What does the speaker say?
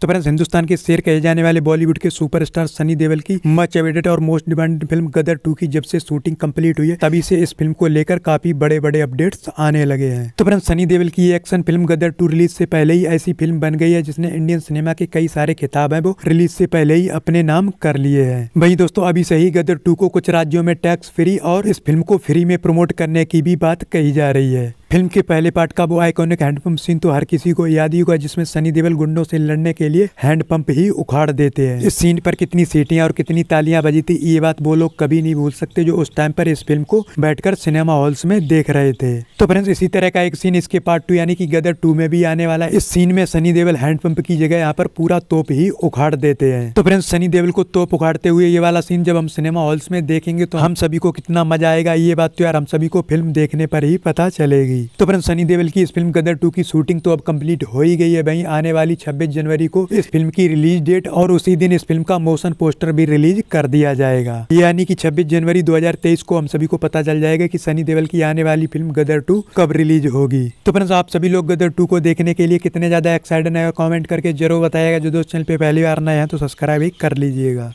तो फ्रेंड्स हिंदुस्तान के शेर कहे जाने वाले बॉलीवुड के सुपरस्टार सनी देवल की मच एवेडेड और most demanded film Gadar two की जब से शूटिंग कंप्लीट हुई है तभी से इस फिल्म को लेकर काफी बड़े बड़े अपडेट्स आने लगे हैं तो फ्रेंड्स सनी देवल की action film Gadar two release से पहले ही ऐसी फिल्म बन गई है जिसने इंडियन सिनेमा के कई सारे खिताब है वो रिलीज से पहले ही अपने नाम कर लिए है वही दोस्तों अभी से ही गदर टू को कुछ राज्यों में टैक्स फ्री और इस फिल्म को फ्री में प्रमोट करने की भी बात कही जा रही है फिल्म के पहले पार्ट का वो आइकॉनिक हैंडपंप सीन तो हर किसी को याद ही होगा जिसमें सनी देवल गुंडों से लड़ने के लिए हैंडपंप ही उखाड़ देते हैं इस सीन पर कितनी सीटियां और कितनी तालियां बजी थी ये बात वो लोग कभी नहीं भूल सकते जो उस टाइम पर इस फिल्म को बैठकर सिनेमा हॉल्स में देख रहे थे तो फ्रेंड्स इसी तरह का एक सीन इसके पार्ट टू यानी की गदर टू में भी आने वाला है इस सीन में सनी देवल हैंडपंप की जगह यहाँ पर पूरा तोप ही उखाड़ देते हैं तो फ्रेंड्स सनी देवल को तोप उखाड़ते हुए ये वाला सीन जब हम सिनेमा हॉल्स में देखेंगे तो हम सभी को कितना मजा आएगा ये बात तो यार हम सभी को फिल्म देखने पर ही पता चलेगी थी तो फ्रेंड सनी देवल की इस फिल्म गदर टू की शूटिंग तो अब कम्प्लीट हो ही गई है भाई आने वाली छब्बीस जनवरी को इस फिल्म की रिलीज डेट और उसी दिन इस फिल्म का मोशन पोस्टर भी रिलीज कर दिया जाएगा यानी की छब्बीस जनवरी दो को हम सभी को पता चल जाएगा की सनी देवल की आने वाली फिल्म गदर टू कब रिलीज होगी तो फ्रेंड आप सभी लोग गदर टू को देखने के लिए कितने ज्यादा एक्साइटेड है कॉमेंट करके जरूर बताएगा जो दोस्त चैनल पे पहली बार नए हैं तो सब्सक्राइब भी कर लीजिएगा